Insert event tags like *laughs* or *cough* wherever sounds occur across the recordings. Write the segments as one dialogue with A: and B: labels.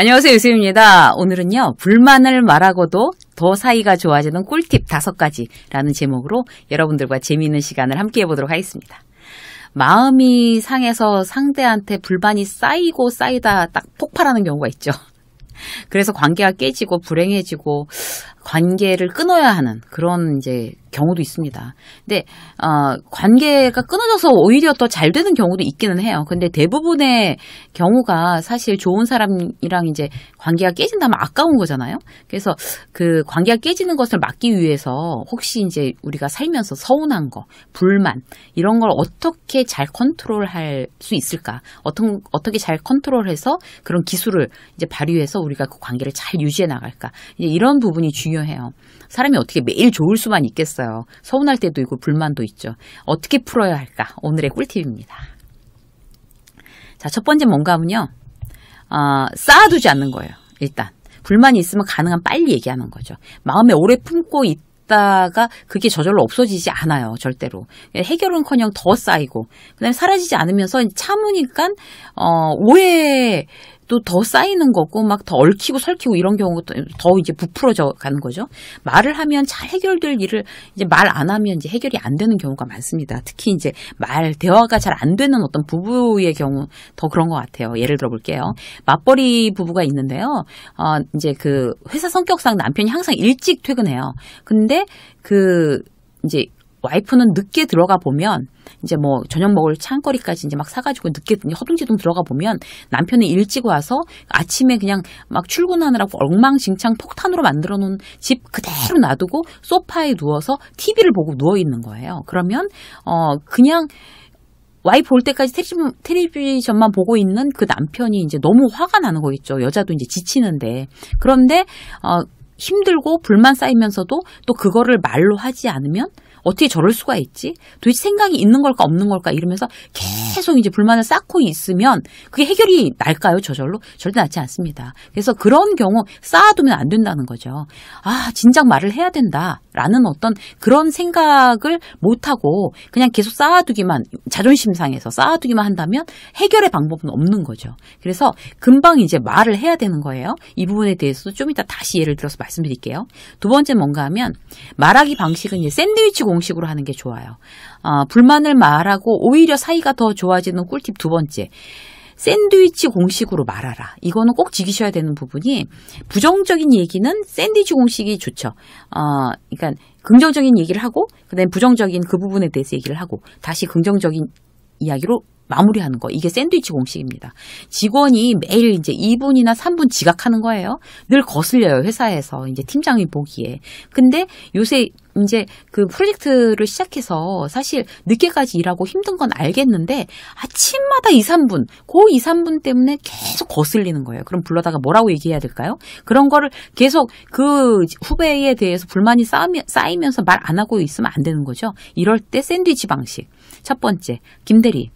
A: 안녕하세요. 유수입니다. 오늘은요, 불만을 말하고도 더 사이가 좋아지는 꿀팁 5가지라는 제목으로 여러분들과 재미있는 시간을 함께 해보도록 하겠습니다. 마음이 상해서 상대한테 불만이 쌓이고 쌓이다 딱 폭발하는 경우가 있죠. 그래서 관계가 깨지고 불행해지고 관계를 끊어야 하는 그런 이제 경우도 있습니다. 근데 어, 관계가 끊어져서 오히려 더 잘 되는 경우도 있기는 해요. 근데 대부분의 경우가 사실 좋은 사람이랑 이제 관계가 깨진다면 아까운 거잖아요. 그래서 그 관계가 깨지는 것을 막기 위해서 혹시 이제 우리가 살면서 서운한 거, 불만 이런 걸 어떻게 잘 컨트롤할 수 있을까? 어떤 어떻게 잘 컨트롤해서 그런 기술을 이제 발휘해서 우리가 그 관계를 잘 유지해 나갈까? 이런 부분이 중요해요. 사람이 어떻게 매일 좋을 수만 있겠어요. 있어요. 서운할 때도 있고 불만도 있죠. 어떻게 풀어야 할까? 오늘의 꿀팁입니다. 자, 첫 번째 뭔가 하면요. 어, 쌓아두지 않는 거예요. 일단. 불만이 있으면 가능한 빨리 얘기하는 거죠. 마음에 오래 품고 있 다가 그게 저절로 없어지지 않아요 절대로 해결은커녕 더 쌓이고 그다음에 사라지지 않으면서 참으니까 어 오해 또더 쌓이는 거고 막 더 얽히고 설키고 이런 경우도 더 이제 부풀어져 가는 거죠. 말을 하면 잘 해결될 일을 이제 말 안 하면 이제 해결이 안 되는 경우가 많습니다. 특히 이제 말 대화가 잘 안 되는 어떤 부부의 경우 더 그런 것 같아요. 예를 들어 볼게요. 맞벌이 부부가 있는데요. 어 이제 그 회사 성격상 남편이 항상 일찍 퇴근해요. 근데 그 이제 와이프는 늦게 들어가 보면 이제 뭐 저녁 먹을 창거리까지 이제 막 사가지고 늦게 허둥지둥 들어가 보면 남편이 일찍 와서 아침에 그냥 막 출근하느라고 엉망진창 폭탄으로 만들어 놓은 집 그대로 놔두고 소파에 누워서 TV를 보고 누워 있는 거예요. 그러면 어 그냥 와이프 올 때까지 텔레비전, 만 보고 있는 그 남편이 이제 너무 화가 나는 거겠죠. 여자도 이제 지치는데. 그런데 어 힘들고 불만 쌓이면서도 또 그거를 말로 하지 않으면 어떻게 저럴 수가 있지? 도대체 생각이 있는 걸까 없는 걸까 이러면서 계속 이제 불만을 쌓고 있으면 그게 해결이 날까요? 저절로? 절대 낫지 않습니다. 그래서 그런 경우 쌓아두면 안 된다는 거죠. 아, 진작 말을 해야 된다. 라는 어떤 그런 생각을 못하고 그냥 계속 쌓아두기만, 자존심 상에서 쌓아두기만 한다면 해결의 방법은 없는 거죠. 그래서 금방 이제 말을 해야 되는 거예요. 이 부분에 대해서도 좀 이따 다시 예를 들어서 말씀드릴게요. 두 번째 뭔가 하면 말하기 방식은 이제 샌드위치 공 공식으로 하는 게 좋아요. 어, 불만을 말하고 오히려 사이가 더 좋아지는 꿀팁 두 번째. 샌드위치 공식으로 말하라. 이거는 꼭 지키셔야 되는 부분이 부정적인 얘기는 샌드위치 공식이 좋죠. 어, 그러니까 긍정적인 얘기를 하고 그다음에 부정적인 그 부분에 대해서 얘기를 하고 다시 긍정적인 이야기로 마무리하는 거. 이게 샌드위치 공식입니다. 직원이 매일 이제 2분이나 3분 지각하는 거예요. 늘 거슬려요. 회사에서 이제 팀장이 보기에. 근데 요새 이제 그 프로젝트를 시작해서 사실 늦게까지 일하고 힘든 건 알겠는데 아침마다 2, 3분, 그 2, 3분 때문에 계속 거슬리는 거예요. 그럼 불러다가 뭐라고 얘기해야 될까요? 그런 거를 계속 그 후배에 대해서 불만이 쌓이면서 말 안 하고 있으면 안 되는 거죠. 이럴 때 샌드위치 방식. 첫 번째, 김대리.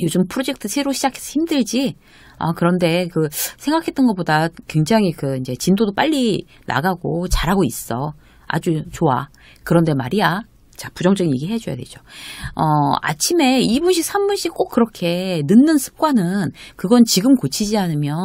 A: 요즘 프로젝트 새로 시작해서 힘들지? 아, 그런데 그 생각했던 것보다 굉장히 그 이제 진도도 빨리 나가고 잘하고 있어. 아주 좋아. 그런데 말이야. 자, 부정적인 얘기 해줘야 되죠. 어, 아침에 2분씩, 3분씩 꼭 그렇게 늦는 습관은 그건 지금 고치지 않으면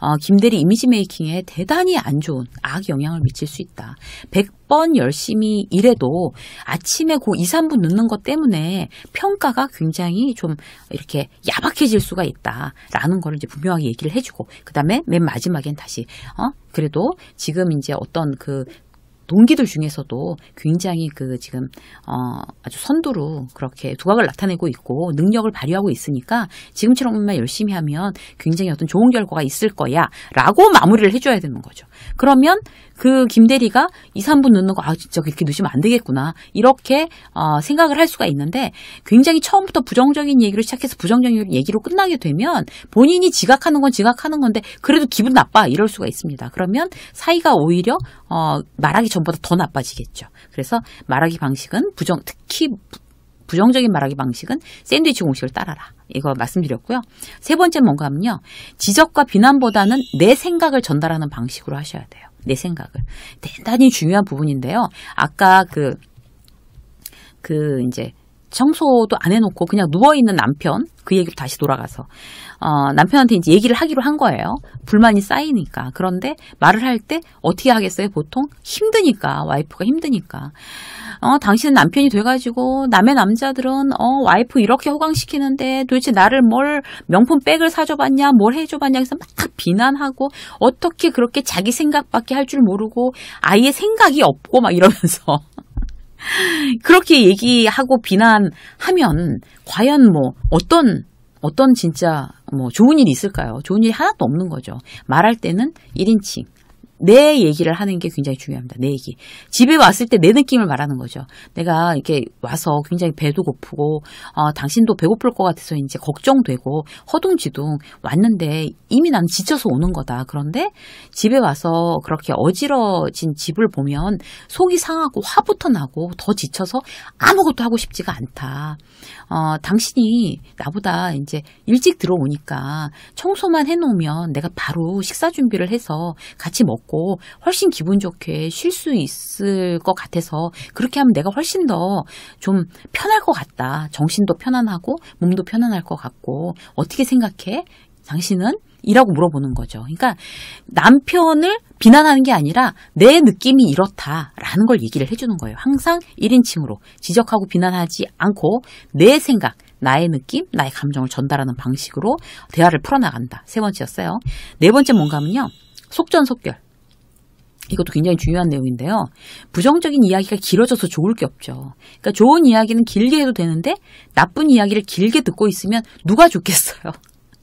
A: 어, 김대리 이미지 메이킹에 대단히 안 좋은 악영향을 미칠 수 있다. 100번 열심히 일해도 아침에 그 2, 3분 늦는 것 때문에 평가가 굉장히 좀 이렇게 야박해질 수가 있다라는 거를 이제 분명하게 얘기를 해주고 그 다음에 맨 마지막엔 다시 어? 그래도 지금 이제 어떤 그 동기들 중에서도 굉장히 그 지금 어 아주 선두로 그렇게 두각을 나타내고 있고 능력을 발휘하고 있으니까 지금처럼만 열심히 하면 굉장히 어떤 좋은 결과가 있을 거야라고 마무리를 해줘야 되는 거죠. 그러면 그 김대리가 2, 3분 넣는 거, 아, 진짜 그렇게 넣으시면 안 되겠구나. 이렇게, 어, 생각을 할 수가 있는데 굉장히 처음부터 부정적인 얘기로 시작해서 부정적인 얘기로 끝나게 되면 본인이 지각하는 건 지각하는 건데 그래도 기분 나빠. 이럴 수가 있습니다. 그러면 사이가 오히려, 어, 말하기 전보다 더 나빠지겠죠. 그래서 말하기 방식은 부정, 특히 부정적인 말하기 방식은 샌드위치 공식을 따라라. 이거 말씀드렸고요. 세 번째 뭔가 하면요. 지적과 비난보다는 내 생각을 전달하는 방식으로 하셔야 돼요. 내 생각을. 대단히 중요한 부분인데요. 아까 그, 그, 이제, 청소도 안 해놓고 그냥 누워있는 남편, 그 얘기로 다시 돌아가서. 어, 남편한테 이제 얘기를 하기로 한 거예요. 불만이 쌓이니까. 그런데 말을 할 때 어떻게 하겠어요? 보통 힘드니까 와이프가 힘드니까. 어, 당신은 남편이 돼가지고 남의 남자들은 어, 와이프 이렇게 호강시키는데 도대체 나를 뭘 명품 백을 사줘봤냐, 뭘 해줘봤냐 해서 막 비난하고 어떻게 그렇게 자기 생각밖에 할 줄 모르고 아예 생각이 없고 막 이러면서. *laughs* 그렇게 얘기하고 비난하면 과연 뭐 어떤 어떤 진짜 뭐 좋은 일이 있을까요? 좋은 일이 하나도 없는 거죠. 말할 때는 1인칭, 내 얘기를 하는 게 굉장히 중요합니다. 내 얘기. 집에 왔을 때 내 느낌을 말하는 거죠. 내가 이렇게 와서 굉장히 배도 고프고 어, 당신도 배고플 것 같아서 이제 걱정되고 허둥지둥 왔는데 이미 난 지쳐서 오는 거다. 그런데 집에 와서 그렇게 어지러진 집을 보면 속이 상하고 화부터 나고 더 지쳐서 아무것도 하고 싶지가 않다. 어, 당신이 나보다 이제 일찍 들어오니까 청소만 해놓으면 내가 바로 식사 준비를 해서 같이 먹고 있고 훨씬 기분 좋게 쉴 수 있을 것 같아서 그렇게 하면 내가 훨씬 더 좀 편할 것 같다. 정신도 편안하고 몸도 편안할 것 같고 어떻게 생각해? 당신은? 이라고 물어보는 거죠. 그러니까 남편을 비난하는 게 아니라 내 느낌이 이렇다라는 걸 얘기를 해주는 거예요. 항상 1인칭으로 지적하고 비난하지 않고 내 생각, 나의 느낌, 나의 감정을 전달하는 방식으로 대화를 풀어나간다. 세 번째였어요. 네 번째 뭔가면요. 속전속결. 이것도 굉장히 중요한 내용인데요. 부정적인 이야기가 길어져서 좋을 게 없죠. 그러니까 좋은 이야기는 길게 해도 되는데 나쁜 이야기를 길게 듣고 있으면 누가 좋겠어요.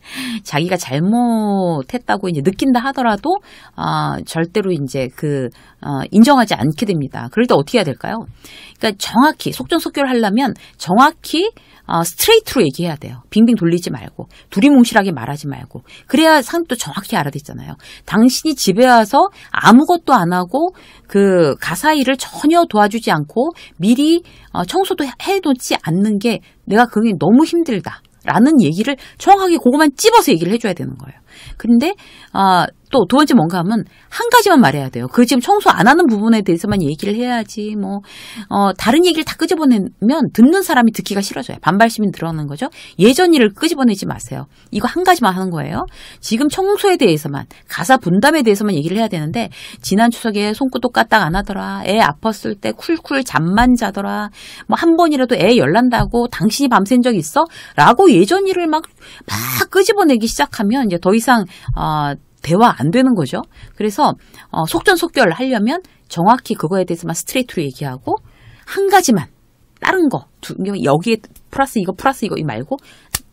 A: *laughs* 자기가 잘못했다고 이제 느낀다 하더라도 아 절대로 이제 그 어, 인정하지 않게 됩니다. 그럴 때 어떻게 해야 될까요? 그러니까 정확히 속전속결을 하려면 정확히 어, 스트레이트로 얘기해야 돼요. 빙빙 돌리지 말고 두리뭉실하게 말하지 말고 그래야 상도 정확히 알아듣잖아요. 당신이 집에 와서 아무것도 안 하고 그 가사 일을 전혀 도와주지 않고 미리 어, 청소도 해놓지 않는 게 내가 그게 너무 힘들다. 라는 얘기를 정확하게 그것만 찝어서 얘기를 해줘야 되는 거예요. 그런데 어, 또두 번째 뭔가 하면 한 가지만 말해야 돼요. 그 지금 청소 안 하는 부분에 대해서만 얘기를 해야지 뭐 어, 다른 얘기를 다 끄집어내면 듣는 사람이 듣기가 싫어져요. 반발심이 늘어나는 거죠. 예전 일을 끄집어내지 마세요. 이거 한 가지만 하는 거예요. 지금 청소에 대해서만 가사 분담에 대해서만 얘기를 해야 되는데 지난 추석에 손끝도 까딱 안 하더라. 애 아팠을 때 쿨쿨 잠만 자더라. 뭐 한 번이라도 애 열난다고 당신이 밤샌 적 있어? 라고 예전 일을 막 막 끄집어내기 시작하면 이제 더 이상 어 대화 안 되는 거죠. 그래서 어, 속전속결 하려면 정확히 그거에 대해서만 스트레이트로 얘기하고 한 가지만 다른 거 두, 여기에 플러스 이거 플러스 이거 말고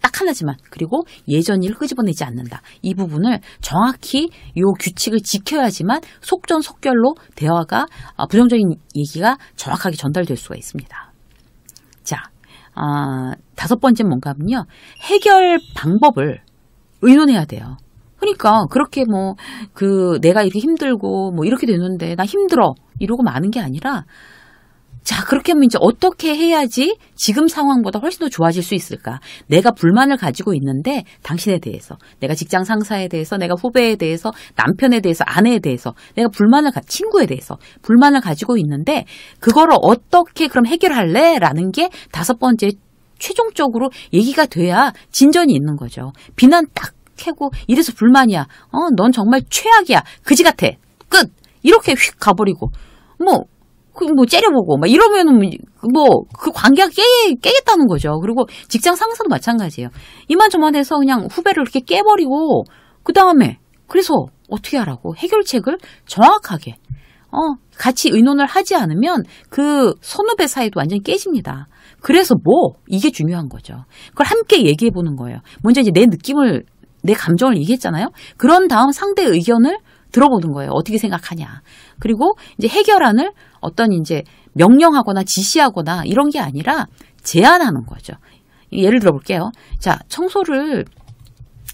A: 딱 하나지만 그리고 예전 일 끄집어내지 않는다. 이 부분을 정확히 요 규칙을 지켜야지만 속전속결로 대화가 어, 부정적인 얘기가 정확하게 전달될 수가 있습니다. 자, 어, 다섯 번째 뭔가 하면요. 해결 방법을 의논해야 돼요. 그러니까 그렇게 뭐 그 내가 이렇게 힘들고 뭐 이렇게 되는데 나 힘들어 이러고 마는 게 아니라 자 그렇게 하면 이제 어떻게 해야지 지금 상황보다 훨씬 더 좋아질 수 있을까 내가 불만을 가지고 있는데 당신에 대해서 내가 직장 상사에 대해서 내가 후배에 대해서 남편에 대해서 아내에 대해서 내가 불만을 가 친구에 대해서 불만을 가지고 있는데 그거를 어떻게 그럼 해결할래 라는 게 다섯 번째 최종적으로 얘기가 돼야 진전이 있는 거죠 비난 딱 캐고 이래서 불만이야. 어, 넌 정말 최악이야. 그지 같아. 끝. 이렇게 휙 가버리고 뭐. 그 뭐 째려보고 막 이러면은 뭐 그 관계가 깨, 깨겠다는 거죠. 그리고 직장 상사도 마찬가지예요. 이만저만 해서 그냥 후배를 이렇게 깨버리고 그 다음에 그래서 어떻게 하라고 해결책을 정확하게 어 같이 의논을 하지 않으면 그 선후배 사이도 완전히 깨집니다. 그래서 뭐 이게 중요한 거죠. 그걸 함께 얘기해 보는 거예요. 먼저 이제 내 느낌을 내 감정을 얘기했잖아요. 그런 다음 상대 의견을 들어보는 거예요. 어떻게 생각하냐. 그리고 이제 해결안을 어떤 이제 명령하거나 지시하거나 이런 게 아니라 제안하는 거죠. 예를 들어 볼게요. 자, 청소를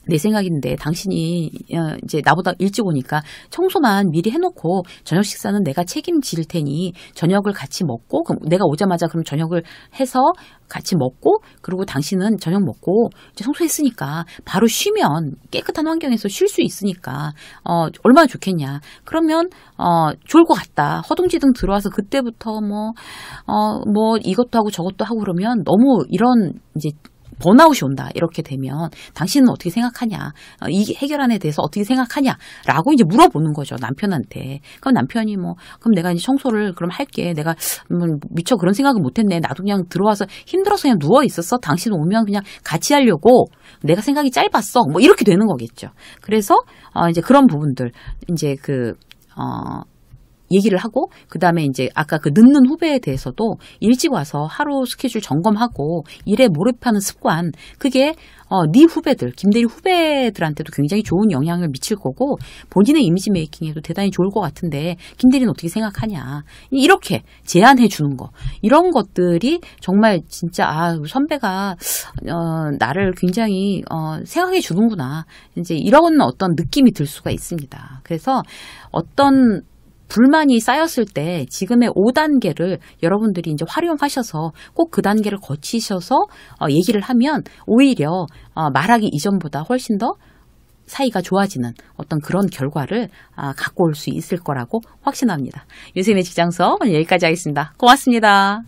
A: 내 생각인데 당신이 어, 이제 나보다 일찍 오니까 청소만 미리 해놓고 저녁 식사는 내가 책임질 테니 저녁을 같이 먹고 그럼 내가 오자마자 그럼 저녁을 해서 같이 먹고 그리고 당신은 저녁 먹고 이제 청소했으니까 바로 쉬면 깨끗한 환경에서 쉴 수 있으니까 어 얼마나 좋겠냐 그러면 어 좋을 것 같다 허둥지둥 들어와서 그때부터 뭐어뭐 어, 뭐 이것도 하고 저것도 하고 그러면 너무 이런 이제 번아웃이 온다 이렇게 되면 당신은 어떻게 생각하냐 어, 이 해결안에 대해서 어떻게 생각하냐라고 이제 물어보는 거죠 남편한테 그럼 남편이 뭐 그럼 내가 이제 청소를 그럼 할게 내가 음, 미처 그런 생각을 못했네 나도 그냥 들어와서 힘들어서 그냥 누워 있었어 당신 오면 그냥 같이 하려고 내가 생각이 짧았어 뭐 이렇게 되는 거겠죠 그래서 어, 이제 그런 부분들 이제 그 어, 얘기를 하고 그다음에 이제 아까 그 늦는 후배에 대해서도 일찍 와서 하루 스케줄 점검하고 일에 몰입하는 습관 그게 어, 네 후배들 김대리 후배들한테도 굉장히 좋은 영향을 미칠 거고 본인의 이미지 메이킹에도 대단히 좋을 것 같은데 김대리는 어떻게 생각하냐 이렇게 제안해 주는 거 이런 것들이 정말 진짜 아 선배가 어, 나를 굉장히 어, 생각해 주는구나 이제 이런 어떤 느낌이 들 수가 있습니다 그래서 어떤 불만이 쌓였을 때 지금의 5단계를 여러분들이 이제 활용하셔서 꼭 그 단계를 거치셔서 어, 얘기를 하면 오히려 어, 말하기 이전보다 훨씬 더 사이가 좋아지는 어떤 그런 결과를 아, 갖고 올 수 있을 거라고 확신합니다. 요셉의 직장서 오늘 여기까지 하겠습니다. 고맙습니다.